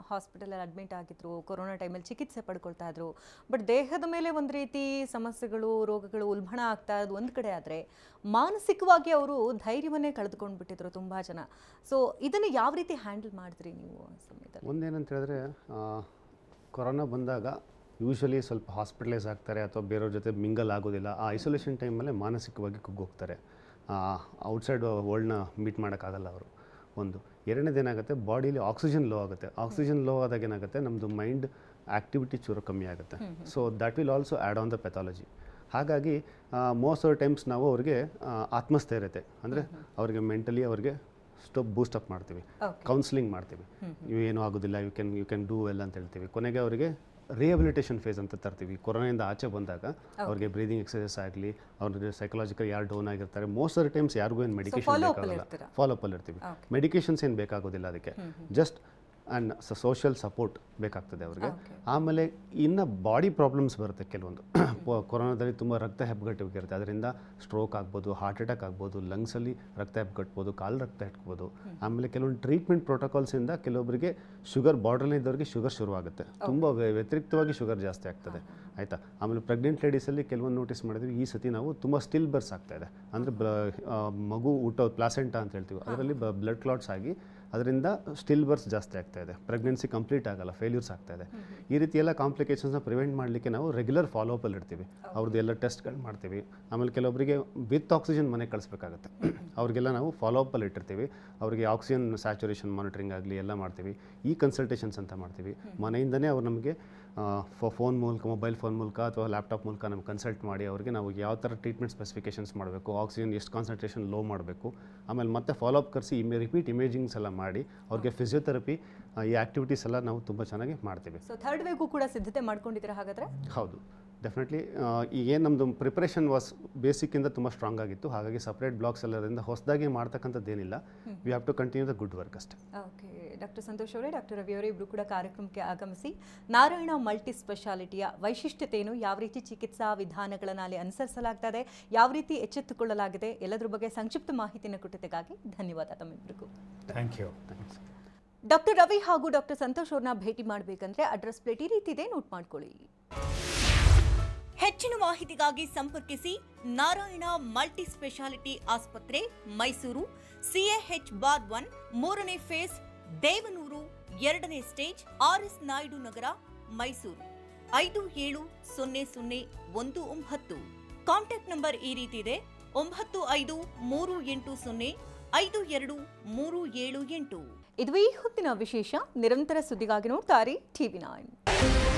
ಹಾಸ್ಪಿಟಲಲ್ಲಿ ಅಡ್ಮಿಟ್ ಆಗಿದ್ರು ಕೊರೋನಾ ಟೈಮಲ್ಲಿ ಚಿಕಿತ್ಸೆ ಪಡ್ಕೊಳ್ತಾ ಇದ್ರು ಬಟ್ ದೇಹದ ಮೇಲೆ ಒಂದು ರೀತಿ ಸಮಸ್ಯೆಗಳು ರೋಗಗಳು ಉಲ್ಬಣ ಆಗ್ತಾ ಇರೋದು ಒಂದು ಕಡೆ ಆದರೆ ಮಾನಸಿಕವಾಗಿ ಅವರು ಧೈರ್ಯವನ್ನೇ ಕಳೆದುಕೊಂಡು ಬಿಟ್ಟಿದ್ರು ತುಂಬ ಜನ ಸೊ ಇದನ್ನು ಯಾವ ರೀತಿ ಹ್ಯಾಂಡಲ್ ಮಾಡಿದ್ರಿ ನೀವು ಒಂದೇನಂತ ಹೇಳಿದ್ರೆ ಕೊರೋನಾ ಬಂದಾಗ ಯೂಶ್ವಲಿ ಸ್ವಲ್ಪ ಹಾಸ್ಪಿಟಲೈಸ್ ಆಗ್ತಾರೆ ಅಥವಾ ಬೇರೆಯವ್ರ ಜೊತೆ ಮಿಂಗಲ್ ಆಗೋದಿಲ್ಲ ಆ ಐಸೋಲೇಷನ್ ಟೈಮಲ್ಲೇ ಮಾನಸಿಕವಾಗಿ ಕುಗ್ಗೋಗ್ತಾರೆ ಔಟ್ಸೈಡ್ ವರ್ಲ್ಡ್ನ ಮೀಟ್ ಮಾಡೋಕ್ಕಾಗಲ್ಲ ಅವರು ಒಂದು ಎರಡನೇದು ಏನಾಗುತ್ತೆ ಬಾಡಿಲಿ ಆಕ್ಸಿಜನ್ ಲೋ ಆಗುತ್ತೆ ಆಕ್ಸಿಜನ್ ಲೋ ಆದಾಗ ಏನಾಗುತ್ತೆ ನಮ್ಮದು ಮೈಂಡ್ ಆ್ಯಕ್ಟಿವಿಟಿ ಚೂರು ಕಮ್ಮಿ ಆಗುತ್ತೆ so that will also add on the pathology ಹಾಗಾಗಿ ಮೋಸ್ಟ್ ಆಫ್ ಟೈಮ್ಸ್ ನಾವು ಅವ್ರಿಗೆ ಆತ್ಮಸ್ಥೈರ್ಯತೆ ಅಂದರೆ ಅವರಿಗೆ ಮೆಂಟಲಿ ಅವ್ರಿಗೆ ಸ್ಟೋಪ್ ಬೂಸ್ಟ್ ಅಪ್ ಮಾಡ್ತೀವಿ ಕೌನ್ಸಿಲಿಂಗ್ ಮಾಡ್ತೀವಿ ಇವು ಏನೂ ಆಗೋದಿಲ್ಲ you can you can do well ಅಂತ ಹೇಳ್ತೀವಿ ಕೊನೆಗೆ ಅವರಿಗೆ ರಿಹಬಿಲಿಟೇಷನ್ ಫೇಸ್ ಅಂತ ತರ್ತೀವಿ ಕೊರೋನಾಯಿಂದ ಆಚೆ ಬಂದಾಗ ಅವ್ರಿಗೆ ಬ್ರೀದಿಂಗ್ ಎಕ್ಸಸೈಸ್ ಆಗಲಿ ಅವ್ರಿಗೆ ಸೈಕಲಾಜಿಕಲ್ ಯಾರು ಡೌನ್ ಆಗಿರ್ತಾರೆ ಮೋಸ್ಟ್ ಆಫ್ ಟೈಮ್ಸ್ ಯಾರಿಗೂ ಏನು ಮೆಡಿಕೇಶನ್ ಬೇಕಾಗಲ್ಲ ಫಾಲೋಅಪ್ ಅಲ್ಲಿ ಇರ್ತೀವಿ ಮೆಡಿಕೇಶನ್ಸ್ ಏನು ಬೇಕಾಗೋದಿಲ್ಲ ಅದಕ್ಕೆ ಜಸ್ಟ್ ಆ್ಯಂಡ್ ಸೋಷಿಯಲ್ ಸಪೋರ್ಟ್ ಬೇಕಾಗ್ತದೆ ಅವ್ರಿಗೆ ಆಮೇಲೆ ಇನ್ನು ಬಾಡಿ ಪ್ರಾಬ್ಲಮ್ಸ್ ಬರುತ್ತೆ ಕೆಲವೊಂದು ಕೊರೋನಾದಲ್ಲಿ ತುಂಬ ರಕ್ತ ಹೆಪ್ಪುಗಟ್ಟುವಿಕೆ ಇರುತ್ತೆ ಅದರಿಂದ ಸ್ಟ್ರೋಕ್ ಆಗ್ಬೋದು ಹಾರ್ಟ್ ಅಟ್ಯಾಕ್ ಆಗ್ಬೋದು ಲಂಗ್ಸಲ್ಲಿ ರಕ್ತ ಹೆಬ್ಬಗಟ್ಬೋದು ಕಾಲು ರಕ್ತ ಹೆಟ್ಬೋದು ಆಮೇಲೆ ಕೆಲವೊಂದು ಟ್ರೀಟ್ಮೆಂಟ್ ಪ್ರೋಟೋಕಾಲ್ಸಿಂದ ಕೆಲವೊಬ್ಬರಿಗೆ ಶುಗರ್ ಇದ್ದವರಿಗೆ ಶುಗರ್ ಶುರುವಾಗುತ್ತೆ ತುಂಬ ವ್ಯತಿರಿಕ್ತವಾಗಿ ಶುಗರ್ ಜಾಸ್ತಿ ಆಗ್ತದೆ ಆಯಿತಾ ಆಮೇಲೆ ಪ್ರೆಗ್ನೆಂಟ್ ಲೇಡೀಸಲ್ಲಿ ಕೆಲವೊಂದು ನೋಟಿಸ್ ಮಾಡಿದ್ವಿ ಈ ಸತಿ ನಾವು ತುಂಬ ಸ್ಟಿಲ್ ಬರ್ಸ್ ಆಗ್ತಾಯಿದೆ ಅಂದರೆ ಮಗು ಊಟ ಪ್ಲಾಸೆಂಟ ಅಂತ ಹೇಳ್ತೀವಿ ಅದರಲ್ಲಿ ಬ್ಲಡ್ ಕ್ಲಾಟ್ಸ್ ಆಗಿ ಅದರಿಂದ ಸ್ಟಿಲ್ ಬರ್ಸ್ ಜಾಸ್ತಿ ಆಗ್ತಾ ಇದೆ ಪ್ರೆಗ್ನೆನ್ಸಿ ಕಂಪ್ಲೀಟ್ ಆಗಲ್ಲ ಫೇಲ್ಯೂರ್ಸ್ ಆಗ್ತಾ ಇದೆ ಈ ರೀತಿ ಎಲ್ಲ ಕಾಂಪ್ಲಿಕೇಶನ್ಸ್ನ ಪ್ರಿವೆಂಟ್ ಮಾಡಲಿಕ್ಕೆ ನಾವು ರೆಗ್ಯುಲರ್ ಫಾಲೋ ಅಲ್ಲಿ ಇರ್ತೀವಿ ಅವ್ರದ್ದು ಎಲ್ಲ ಟೆಸ್ಟ್ಗಳು ಮಾಡ್ತೀವಿ ಆಮೇಲೆ ಕೆಲವೊಬ್ಬರಿಗೆ ವಿತ್ ಆಕ್ಸಿಜನ್ ಮನೆ ಕಳಿಸ್ಬೇಕಾಗುತ್ತೆ ಅವರಿಗೆಲ್ಲ ನಾವು ಫಾಲೋ ಅಲ್ಲಿ ಇಟ್ಟಿರ್ತೀವಿ ಅವರಿಗೆ ಆಕ್ಸಿಜನ್ ಸ್ಯಾಚುರೇಷನ್ ಮಾನಿಟ್ರಿಂಗ್ ಆಗಲಿ ಎಲ್ಲ ಮಾಡ್ತೀವಿ ಈ ಕನ್ಸಲ್ಟೇಷನ್ಸ್ ಅಂತ ಮಾಡ್ತೀವಿ ಮನೆಯಿಂದನೇ ಅವ್ರು ನಮಗೆ ಫೋನ್ ಮೂಲಕ ಮೊಬೈಲ್ ಫೋನ್ ಮೂಲಕ ಅಥವಾ ಲ್ಯಾಪ್ಟಾಪ್ ಮೂಲಕ ನಮ್ಗೆ ಕನ್ಸಲ್ಟ್ ಮಾಡಿ ಅವ್ರಿಗೆ ನಾವು ಯಾವ ಥರ ಟ್ರೀಟ್ಮೆಂಟ್ ಸ್ಪೆಸಿಫಿಕೇಷನ್ಸ್ ಮಾಡಬೇಕು ಆಕ್ಸಿಜನ್ ಎಷ್ಟು ಕಾನ್ಸಂಟ್ರೇಷನ್ ಲೋ ಮಾಡಬೇಕು ಆಮೇಲೆ ಮತ್ತೆ ಫಾಲೋಅಪ್ ಕರೆಸಿ ಇಮೇ ರಿಪೀಟ್ ಇಮೇಜಿಂಗ್ಸ್ ಎಲ್ಲ ಮಾಡಿ ಅವ್ರಿಗೆ ಫಿಸಿಯೋಥೆರಪಿ ಈ ಆಕ್ಟಿವಿಟೀಸ್ ಎಲ್ಲ ನಾವು ತುಂಬ ಚೆನ್ನಾಗಿ ಮಾಡ್ತೀವಿ ಸೊ ಥರ್ಡ್ ವೇಗೂ ಕೂಡ ಸಿದ್ಧತೆ ಮಾಡ್ಕೊಂಡಿದ್ದೀರಾ ಹಾಗಾದರೆ ಹೌದು ಡೆಫಿನೆಟ್ಲಿ ಏನು ನಮ್ಮದು ಪ್ರಿಪ್ರೇಷನ್ ವಾಸ್ ಬೇಸಿಕ್ಕಿಂದ ತುಂಬ ಸ್ಟ್ರಾಂಗ್ ಆಗಿತ್ತು ಹಾಗಾಗಿ ಸಪ್ರೇಟ್ ಬ್ಲಾಕ್ಸ್ ಎಲ್ಲರಿಂದ ಹೊಸದಾಗಿ ಏನಿಲ್ಲ we have to continue the good work ಅಷ್ಟೇ ಓಕೆ ಡಾಕ್ಟರ್ ಸಂತೋಷ್ ಅವರೇ ಡಾಕ್ಟರ್ ರವಿ ಅವರೇ ಇಬ್ಬರು ಕೂಡ ಕಾರ್ಯಕ್ರಮಕ್ಕೆ ಆಗಮಿಸಿ ನಾರಾಯಣ ಮಲ್ಟಿ ಸ್ಪೆಷಾಲಿಟಿಯ ವೈಶಿಷ್ಟ್ಯತೆಯನ್ನು ಯಾವ ರೀತಿ ಚಿಕಿತ್ಸಾ ವಿಧಾನಗಳನ್ನು ಅಲ್ಲಿ ಅನುಸರಿಸಲಾಗ್ತದೆ ಯಾವ ರೀತಿ ಎಚ್ಚೆತ್ತುಕೊಳ್ಳಲಾಗಿದೆ ಎಲ್ಲದರ ಬಗ್ಗೆ ಸಂಕ್ಷಿಪ್ತ ಮಾಹಿತಿಯನ್ನು ಕೊಟ್ಟಿದ್ದಕ್ಕಾಗಿ ಧನ್ಯವಾದ ತಮ್ಮಿಬ್ಬರಿಗೂ ಥ್ಯಾಂಕ್ ಯು ಡಾಕ್ಟರ್ ರವಿ ಹಾಗೂ ಡಾಕ್ಟರ್ ಸಂತೋಷ್ ಅವ್ರನ್ನ ಭೇಟಿ ಮಾಡಬೇಕಂದ್ರೆ ಅಡ್ರೆಸ್ ಪ್ಲೇಟ್ ಈ ರೀತಿ ಇದೆ ನೋಟ್ ಮಾಡ್ಕೊಳ್ಳಿ ಹೆಚ್ಚಿನ ಮಾಹಿತಿಗಾಗಿ ಸಂಪರ್ಕಿಸಿ ನಾರಾಯಣ ಮಲ್ಟಿ ಸ್ಪೆಷಾಲಿಟಿ ಆಸ್ಪತ್ರೆ ಮೈಸೂರು ಸಿಎಹೆಚ್ ಬಾರ್ ಒನ್ ಮೂರನೇ ಫೇಸ್ ದೇವನೂರು ಎರಡನೇ stage R S Naidu Nagar Mysuru ಐದು ಏಳು ಸೊನ್ನೆ ಸೊನ್ನೆ ಒಂದು ಒಂಬತ್ತು ಕಾಂಟ್ಯಾಕ್ಟ್ ನಂಬರ್ ಈ ರೀತಿ ಇದೆ ಒಂಬತ್ತು ಐದು ಮೂರು ಎಂಟು ಸೊನ್ನೆ ಐದು ಎರಡು ಮೂರು ಏಳು ಎಂಟು ಇದು ಈ ಹೊತ್ತಿನ ವಿಶೇಷ ನಿರಂತರ ಸುದ್ದಿಗಾಗಿ ನೋಡ್ತಾರೆ ಟಿವಿ ನೈನ್